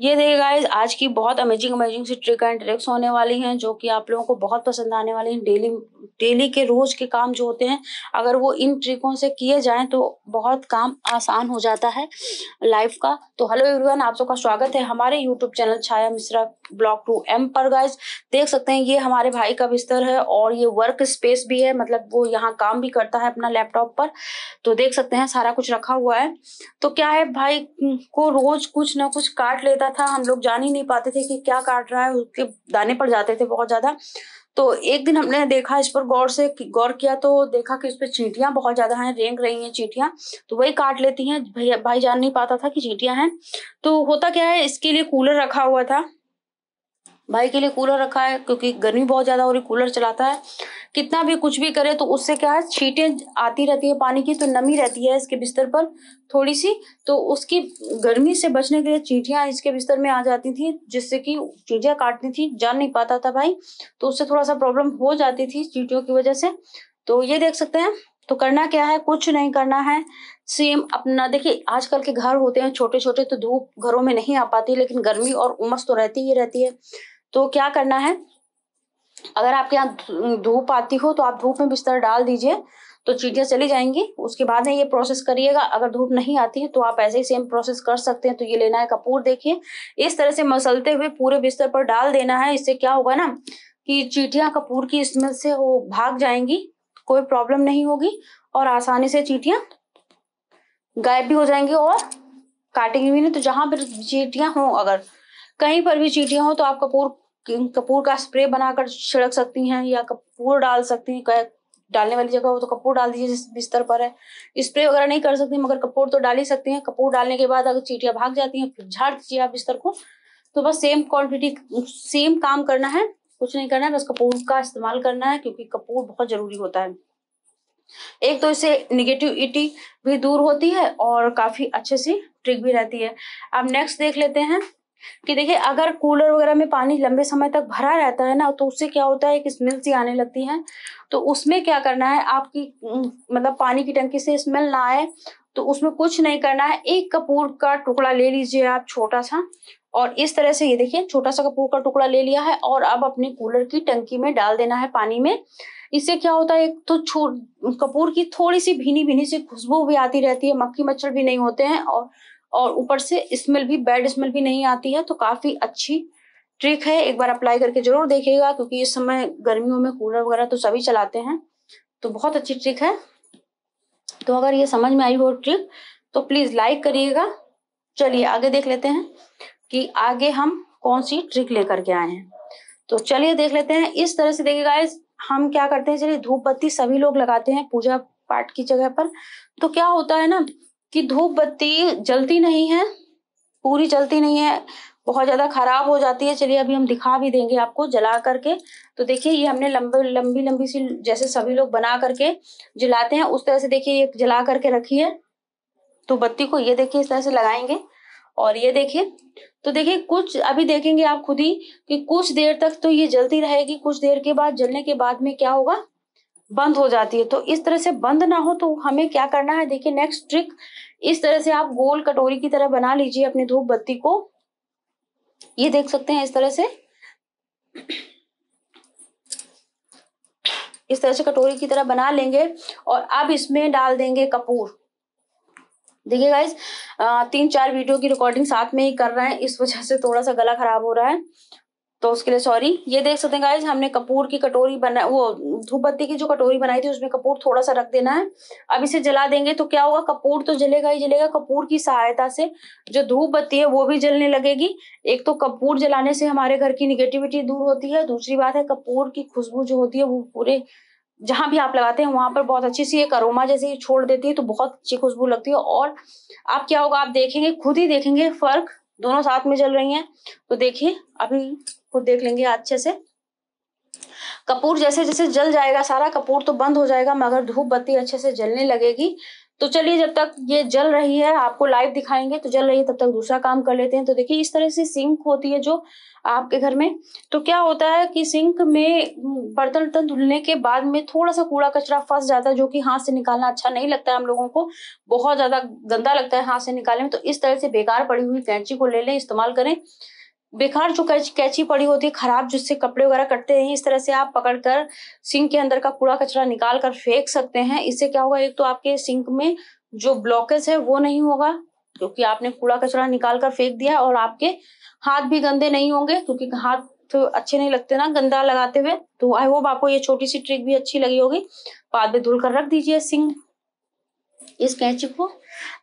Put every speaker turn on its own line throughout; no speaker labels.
ये देखिए गाइज आज की बहुत अमेजिंग अमेजिंग सी ट्रिक एंड ट्रिक्स होने वाली हैं जो कि आप लोगों को बहुत पसंद आने वाली हैं डेली डेली के रोज के काम जो होते हैं अगर वो इन ट्रिकों से किए जाएं तो बहुत काम आसान हो जाता है लाइफ का तो हेलो एवरीवन आप सबका स्वागत है हमारे YouTube channel Chhaya Mishra blog two M पर गाइज देख सकते हैं ये हमारे भाई का बिस्तर है और ये वर्क स्पेस भी है मतलब वो यहाँ काम भी करता है अपना लैपटॉप पर तो देख सकते हैं सारा कुछ रखा हुआ है तो क्या है भाई को रोज कुछ ना कुछ काट लेता रहता था हम लोग जान ही नहीं पाते थे कि क्या काट रहा है उसके दाने पड़ जाते थे बहुत ज्यादा तो एक दिन हमने देखा इस पर गौर से गौर किया तो देखा कि इस पर चींटियां बहुत ज्यादा हैं रेंग रही हैं चींटियां तो वही काट लेती हैं भैया भाई जान नहीं पाता था कि चींटियां हैं तो होता क्या है इसके लिए कूलर रखा हुआ था भाई के लिए कूलर रखा है क्योंकि गर्मी बहुत ज़्यादा हो रही कूलर चलाता है कितना भी कुछ भी करे तो उससे क्या है छीटें आती रहती है पानी की तो नमी रहती है इसके बिस्तर पर थोड़ी सी तो उसकी गर्मी से बचने के लिए चीटियां इसके बिस्तर में आ जाती थी जिससे कि चीटियाँ काटती थी जान नहीं पाता था भाई तो उससे थोड़ा सा प्रॉब्लम हो जाती थी चीटियों की वजह से तो ये देख सकते हैं तो करना क्या है कुछ नहीं करना है सेम अपना देखिए आजकल के घर होते हैं छोटे छोटे तो धूप घरों में नहीं आ पाती लेकिन गर्मी और उमस तो रहती ही रहती है तो क्या करना है अगर आपके यहाँ धूप आती हो तो आप धूप में बिस्तर डाल दीजिए तो चीटियाँ चली जाएंगी उसके बाद में ये प्रोसेस करिएगा अगर धूप नहीं आती है तो आप ऐसे ही सेम प्रोसेस कर सकते हैं तो ये लेना है कपूर देखिए इस तरह से मसलते हुए पूरे बिस्तर पर डाल देना है इससे क्या होगा ना कि चीटियाँ कपूर की स्मेल से वो भाग जाएंगी कोई प्रॉब्लम नहीं होगी और आसानी से चीटियाँ गायब भी हो जाएंगी और काटेंगी भी नहीं तो जहां पर चीटियाँ हों अगर कहीं पर भी चीटियाँ हों तो आप कपूर कपूर का स्प्रे बनाकर छिड़क सकती हैं या कपूर डाल सकती हैं डालने वाली जगह हो तो कपूर डाल दीजिए जिस बिस्तर पर है स्प्रे वगैरह नहीं कर सकती मगर कपूर तो डाल ही सकती हैं कपूर डालने के बाद अगर चीटियाँ भाग जाती हैं फिर झाड़ दीजिए आप बिस्तर को तो बस सेम क्वान्टिटी सेम काम करना है कुछ नहीं करना है बस कपूर का इस्तेमाल करना है क्योंकि कपूर बहुत जरूरी होता है एक तो इससे निगेटिविटी भी दूर होती है और काफी अच्छे से ट्रिक भी रहती है अब नेक्स्ट देख लेते हैं कि देखिए अगर कूलर वगैरह में पानी लंबे समय तक भरा रहता है ना तो उससे क्या होता है एक स्मेल सी आने लगती है तो उसमें क्या करना है आपकी मतलब पानी की टंकी से स्मेल ना आए तो उसमें कुछ नहीं करना है एक कपूर का टुकड़ा ले लीजिए आप छोटा सा और इस तरह से ये देखिए छोटा सा कपूर का टुकड़ा ले लिया है और अब अपने कूलर की टंकी में डाल देना है पानी में इससे क्या होता है एक तो कपूर की थोड़ी सी भीनी भीनी सी खुशबू भी आती रहती है मक्खी मच्छर भी नहीं होते हैं और और ऊपर से स्मेल भी बैड स्मेल भी नहीं आती है तो काफी अच्छी ट्रिक है एक बार अप्लाई करके जरूर देखिएगा क्योंकि इस समय गर्मियों में कूलर वगैरह तो सभी चलाते हैं तो बहुत अच्छी ट्रिक है तो अगर ये समझ में आई हो ट्रिक तो प्लीज लाइक करिएगा चलिए आगे देख लेते हैं कि आगे हम कौन सी ट्रिक लेकर के आए हैं तो चलिए देख लेते हैं इस तरह से देखिएगा हम क्या करते हैं चलिए धूप बत्ती सभी लोग लगाते हैं पूजा पाठ की जगह पर तो क्या होता है ना कि धूप बत्ती जलती नहीं है पूरी जलती नहीं है बहुत ज्यादा खराब हो जाती है चलिए अभी हम दिखा भी देंगे आपको जला करके तो देखिए ये हमने लंबे लंबी लंबी सी जैसे सभी लोग बना करके जलाते हैं उस तरह से देखिए ये जला करके रखी है तो बत्ती को ये देखिए इस तरह से लगाएंगे और ये देखिए तो देखिए कुछ अभी देखेंगे आप खुद ही कि कुछ देर तक तो ये जलती रहेगी कुछ देर के बाद जलने के बाद में क्या होगा बंद हो जाती है तो इस तरह से बंद ना हो तो हमें क्या करना है देखिए नेक्स्ट ट्रिक इस तरह से आप गोल कटोरी की तरह बना लीजिए अपनी धूप बत्ती को ये देख सकते हैं इस तरह से इस तरह से कटोरी की तरह बना लेंगे और अब इसमें डाल देंगे कपूर देखिए गाइज तीन चार वीडियो की रिकॉर्डिंग साथ में ही कर रहे हैं इस वजह से थोड़ा सा गला खराब हो रहा है तो उसके लिए सॉरी ये देख सकते हैं गाइज हमने कपूर की कटोरी बना वो धूप बत्ती की जो कटोरी बनाई थी उसमें कपूर थोड़ा सा रख देना है अब इसे जला देंगे तो क्या होगा कपूर तो जलेगा ही जलेगा कपूर की सहायता से जो धूप बत्ती है वो भी जलने लगेगी एक तो कपूर जलाने से हमारे घर की निगेटिविटी दूर होती है दूसरी बात है कपूर की खुशबू जो होती है वो पूरे जहाँ भी आप लगाते हैं वहां पर बहुत अच्छी सी एक अरोमा जैसे छोड़ देती है तो बहुत अच्छी खुशबू लगती है और आप क्या होगा आप देखेंगे खुद ही देखेंगे फर्क दोनों साथ में जल रही हैं तो देखिए अभी खुद देख लेंगे अच्छे से कपूर जैसे जैसे जल जाएगा सारा कपूर तो बंद हो जाएगा मगर धूप बत्ती अच्छे से जलने लगेगी तो चलिए जब तक ये जल रही है आपको लाइव दिखाएंगे तो जल रही है तब तक दूसरा काम कर लेते हैं तो देखिए इस तरह से सिंक होती है जो आपके घर में तो क्या होता है कि सिंक में बर्तन वर्तन धुलने के बाद में थोड़ा सा कूड़ा कचरा फंस जाता है जो कि हाथ से निकालना अच्छा नहीं लगता है हम लोगों को बहुत ज्यादा गंदा लगता है हाथ से निकालने में तो इस तरह से बेकार पड़ी हुई कैंची को ले लें इस्तेमाल करें बेकार जो कैची पड़ी होती है खराब जिससे कपड़े वगैरह कटते हैं इस तरह से आप पकड़कर सिंक के अंदर का कूड़ा कचरा निकाल कर फेंक सकते हैं इससे क्या होगा एक तो आपके सिंक में जो ब्लॉकेज है वो नहीं होगा क्योंकि आपने कूड़ा कचरा निकाल कर फेंक दिया और आपके हाथ भी गंदे नहीं होंगे क्योंकि हाथ तो अच्छे नहीं लगते ना गंदा लगाते हुए तो आई होप आपको ये छोटी सी ट्रिक भी अच्छी लगी होगी बाद में धुल कर रख दीजिए सिंह इस कैंची को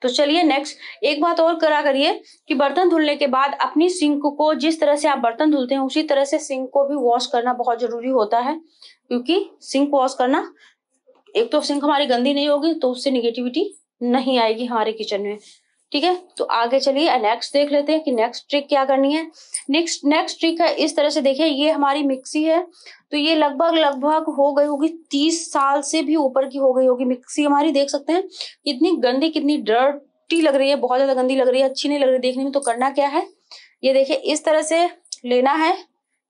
तो चलिए नेक्स्ट एक बात और करा करिए कि बर्तन धुलने के बाद अपनी सिंक को जिस तरह से आप बर्तन धुलते हैं उसी तरह से सिंक को भी वॉश करना बहुत जरूरी होता है क्योंकि सिंक वॉश करना एक तो सिंक हमारी गंदी नहीं होगी तो उससे निगेटिविटी नहीं आएगी हमारे किचन में ठीक है तो आगे चलिए नेक्स्ट देख लेते हैं कि नेक्स्ट ट्रिक क्या करनी है नेक्स्ट नेक्स्ट ट्रिक है इस तरह से देखिए ये हमारी मिक्सी है तो ये लगभग लगभग हो गई होगी तीस साल से भी ऊपर की हो गई होगी मिक्सी हमारी देख सकते हैं कितनी गंदी कितनी डर्टी लग रही है बहुत ज्यादा गंदी लग रही है अच्छी नहीं लग रही देखने में तो करना क्या है ये देखिए इस तरह से लेना है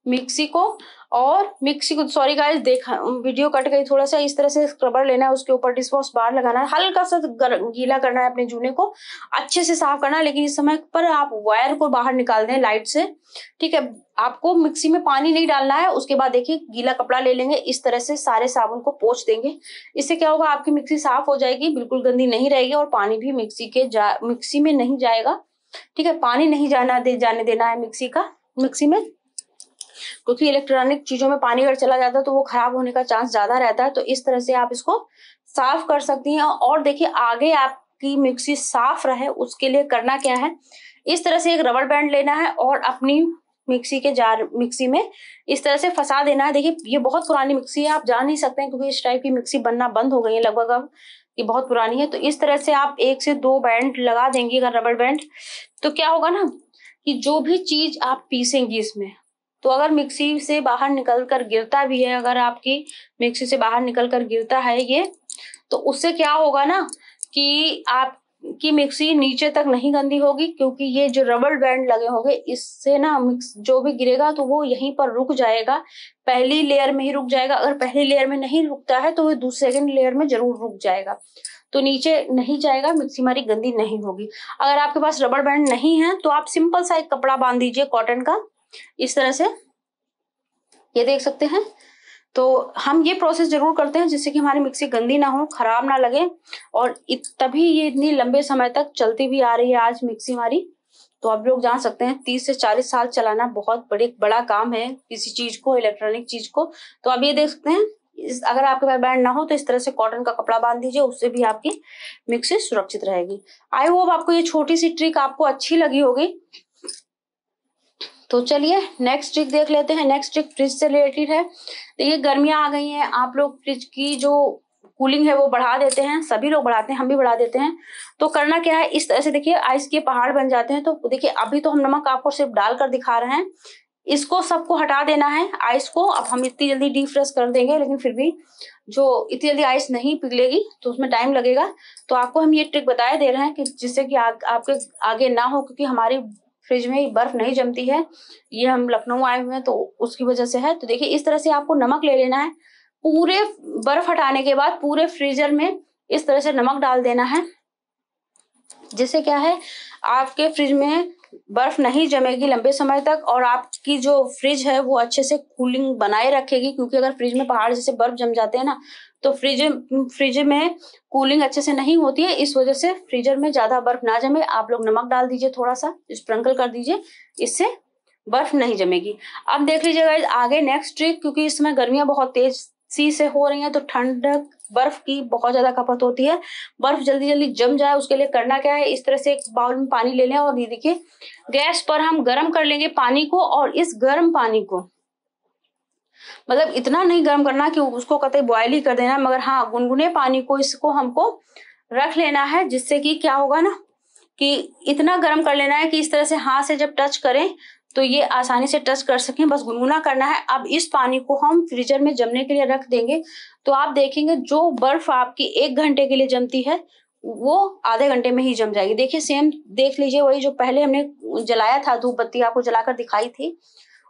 मिक्सी को और मिक्सी को सॉरी गाइस देखा वीडियो कट गई थोड़ा सा इस तरह से स्क्रबर लेना है उसके ऊपर डिस्पॉस बार लगाना है हल्का सा गीला करना है अपने जूने को अच्छे से साफ करना है लेकिन इस समय पर आप वायर को बाहर निकाल दें लाइट से ठीक है आपको मिक्सी में पानी नहीं डालना है उसके बाद देखिए गीला कपड़ा ले लेंगे इस तरह से सारे साबुन को पोछ देंगे इससे क्या होगा आपकी मिक्सी साफ हो जाएगी बिल्कुल गंदी नहीं रहेगी और पानी भी मिक्सी के जा मिक्सी में नहीं जाएगा ठीक है पानी नहीं जाना दे जाने देना है मिक्सी का मिक्सी में क्योंकि इलेक्ट्रॉनिक चीजों में पानी अगर चला जाता है तो वो खराब होने का चांस ज्यादा रहता है तो इस तरह से आप इसको साफ कर सकती हैं और देखिए आगे आपकी मिक्सी साफ रहे उसके लिए करना क्या है इस तरह से एक रबर बैंड लेना है और अपनी मिक्सी के जार मिक्सी में इस तरह से फंसा देना है देखिए ये बहुत पुरानी मिक्सी है आप जान नहीं सकते हैं क्योंकि इस टाइप की मिक्सी बनना बंद हो गई है लगभग अब ये बहुत पुरानी है तो इस तरह से आप एक से दो बैंड लगा देंगी अगर रबड़ बैंड तो क्या होगा ना कि जो भी चीज आप पीसेंगी इसमें तो अगर मिक्सी से बाहर निकल कर गिरता भी है अगर आपकी मिक्सी से बाहर निकल कर गिरता है ये तो उससे क्या होगा ना कि आपकी मिक्सी नीचे तक नहीं गंदी होगी क्योंकि ये जो रबड़ बैंड लगे होंगे इससे ना मिक्स जो भी गिरेगा तो वो यहीं पर रुक जाएगा पहली लेयर में ही रुक जाएगा अगर पहली लेयर में नहीं रुकता है तो वो दूसरे सेकेंड लेयर में जरूर रुक जाएगा तो नीचे नहीं जाएगा मिक्सी हमारी गंदी नहीं होगी अगर आपके पास रबड़ बैंड नहीं है तो आप सिंपल सा एक कपड़ा बांध दीजिए कॉटन का इस तरह से ये देख सकते हैं तो हम ये प्रोसेस जरूर करते हैं जिससे कि हमारी मिक्सी गंदी ना हो खराब ना लगे और तभी ये इतनी लंबे समय तक चलती भी आ रही है आज मिक्सी हमारी तो आप लोग जान सकते हैं तीस से चालीस साल चलाना बहुत बड़े बड़ा काम है किसी चीज को इलेक्ट्रॉनिक चीज को तो आप ये देख सकते हैं इस, अगर आपके पास बैंड ना हो तो इस तरह से कॉटन का कपड़ा बांध दीजिए उससे भी आपकी मिक्सी सुरक्षित रहेगी आई होप आपको ये छोटी सी ट्रिक आपको अच्छी लगी होगी तो चलिए नेक्स्ट ट्रिक देख लेते हैं नेक्स्ट ट्रिक फ्रिज से रिलेटेड है देखिए तो गर्मियां आ गई हैं आप लोग फ्रिज की जो कूलिंग है वो बढ़ा देते हैं सभी लोग बढ़ाते हैं हम भी बढ़ा देते हैं तो करना क्या है इस तरह से देखिए आइस के पहाड़ बन जाते हैं तो देखिए अभी तो हम नमक आपको सिर्फ डालकर दिखा रहे हैं इसको सबको हटा देना है आइस को अब हम इतनी जल्दी डीप फ्रेश कर देंगे लेकिन फिर भी जो इतनी जल्दी आइस नहीं पिघलेगी तो उसमें टाइम लगेगा तो आपको हम ये ट्रिक बताए दे रहे हैं कि जिससे कि आ, आपके आगे ना हो क्योंकि हमारी फ्रिज में बर्फ नहीं जमती है ये हम लखनऊ आए हुए हैं तो उसकी वजह से है तो देखिए इस तरह से आपको नमक ले लेना है पूरे बर्फ हटाने के बाद पूरे फ्रीजर में इस तरह से नमक डाल देना है जिससे क्या है आपके फ्रिज में बर्फ नहीं जमेगी लंबे समय तक और आपकी जो फ्रिज है वो अच्छे से कूलिंग बनाए रखेगी क्योंकि अगर फ्रिज में पहाड़ जैसे बर्फ जम जाते हैं ना तो फ्रिज फ्रिज में कूलिंग अच्छे से नहीं होती है इस वजह से फ्रीजर में ज्यादा बर्फ ना जमे आप लोग नमक डाल दीजिए थोड़ा सा स्प्रिंकल कर दीजिए इससे बर्फ नहीं जमेगी अब देख लीजिएगा आगे नेक्स्ट ट्रिक क्योंकि इस समय गर्मियां बहुत तेज सी से हो रही है तो ठंडक बर्फ की बहुत ज्यादा खपत होती है बर्फ जल्दी जल्दी जम जाए उसके लिए करना क्या है इस तरह से एक बाउल में पानी ले लें और ये देखिए गैस पर हम गर्म कर लेंगे पानी को और इस गर्म पानी को मतलब इतना नहीं गर्म करना कि उसको कतई बॉयल ही कर देना मगर हाँ गुनगुने पानी को इसको हमको रख लेना है जिससे कि क्या होगा ना कि इतना गर्म कर लेना है कि इस तरह से हाथ से जब टच करें तो ये आसानी से टच कर सकें बस गुनगुना करना है अब इस पानी को हम फ्रीजर में जमने के लिए रख देंगे तो आप देखेंगे जो बर्फ आपकी एक घंटे के लिए जमती है वो आधे घंटे में ही जम जाएगी देखिए सेम देख लीजिए वही जो पहले हमने जलाया था धूप बत्ती आपको जलाकर दिखाई थी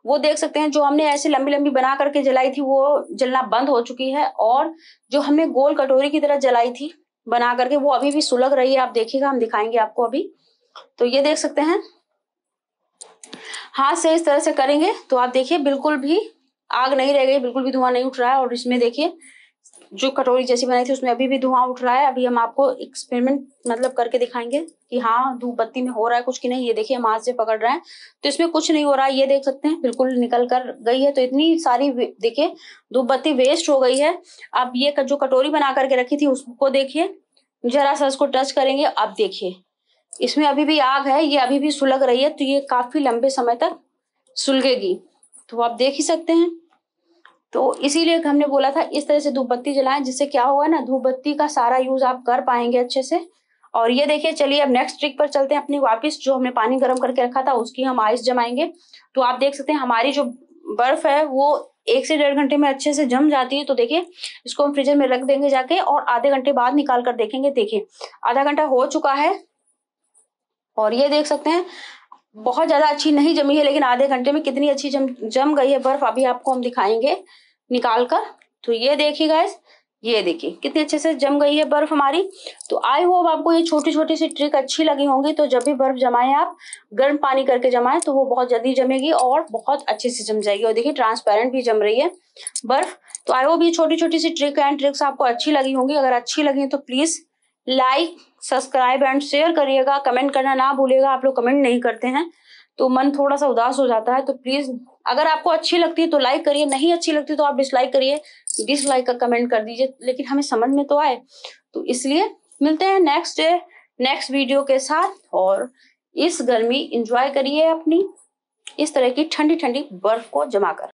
वो देख सकते हैं जो हमने ऐसे लंबी लंबी बना करके जलाई थी वो जलना बंद हो चुकी है और जो हमने गोल कटोरी की तरह जलाई थी बना करके वो अभी भी सुलग रही है आप देखिएगा हम दिखाएंगे आपको अभी तो ये देख सकते हैं हाथ से इस तरह से करेंगे तो आप देखिए बिल्कुल भी आग नहीं रह गई बिल्कुल भी धुआं नहीं उठ रहा है और इसमें देखिए जो कटोरी जैसी बनाई थी उसमें अभी भी धुआं उठ रहा है अभी हम आपको एक्सपेरिमेंट मतलब करके दिखाएंगे कि हाँ धूप बत्ती में हो रहा है कुछ कि नहीं ये देखिए हम हाथ से पकड़ रहे हैं तो इसमें कुछ नहीं हो रहा है ये देख सकते हैं बिल्कुल निकल कर गई है तो इतनी सारी देखिये धूप बत्ती वेस्ट हो गई है अब ये जो कटोरी बना करके रखी थी उसको देखिए जरा सा इसको टच करेंगे अब देखिए इसमें अभी भी आग है ये अभी भी सुलग रही है तो ये काफी लंबे समय तक सुलगेगी तो आप देख ही सकते हैं तो इसीलिए हमने बोला था इस तरह से धूप बत्ती जलाएं जिससे क्या होगा ना धूप बत्ती का सारा यूज आप कर पाएंगे अच्छे से और ये देखिए चलिए अब नेक्स्ट ट्रिक पर चलते हैं अपनी वापस जो हमने पानी गर्म करके रखा था उसकी हम आइस जमाएंगे तो आप देख सकते हैं हमारी जो बर्फ है वो एक से डेढ़ घंटे में अच्छे से जम जाती है तो देखिए इसको हम फ्रिजर में रख देंगे जाके और आधे घंटे बाद निकाल कर देखेंगे देखिए आधा घंटा हो चुका है और ये देख सकते हैं बहुत ज्यादा अच्छी नहीं जमी है लेकिन आधे घंटे में कितनी अच्छी जम जम गई है बर्फ अभी आपको हम दिखाएंगे निकाल कर तो ये देखिए गैस ये देखिए कितने अच्छे से जम गई है बर्फ हमारी तो आई होप आपको ये छोटी छोटी सी ट्रिक अच्छी लगी होंगी तो जब भी बर्फ जमाएं आप गर्म पानी करके जमाएं तो वो बहुत जल्दी जमेगी और बहुत अच्छे से जम जाएगी और देखिए ट्रांसपेरेंट भी जम रही है बर्फ तो आई होप ये छोटी छोटी सी ट्रिक एंड ट्रिक्स आपको अच्छी लगी होंगी अगर अच्छी लगी तो please like subscribe and share करिएगा कमेंट करना ना भूलिएगा आप लोग कमेंट नहीं करते हैं तो मन थोड़ा सा उदास हो जाता है तो प्लीज अगर आपको अच्छी लगती है तो लाइक करिए नहीं अच्छी लगती तो आप डिसलाइक करिए डिसलाइक का कमेंट कर दीजिए लेकिन हमें समझ में तो आए तो इसलिए मिलते हैं नेक्स्ट डे नेक्स्ट वीडियो के साथ और इस गर्मी इंजॉय करिए अपनी इस तरह की ठंडी ठंडी बर्फ को जमा कर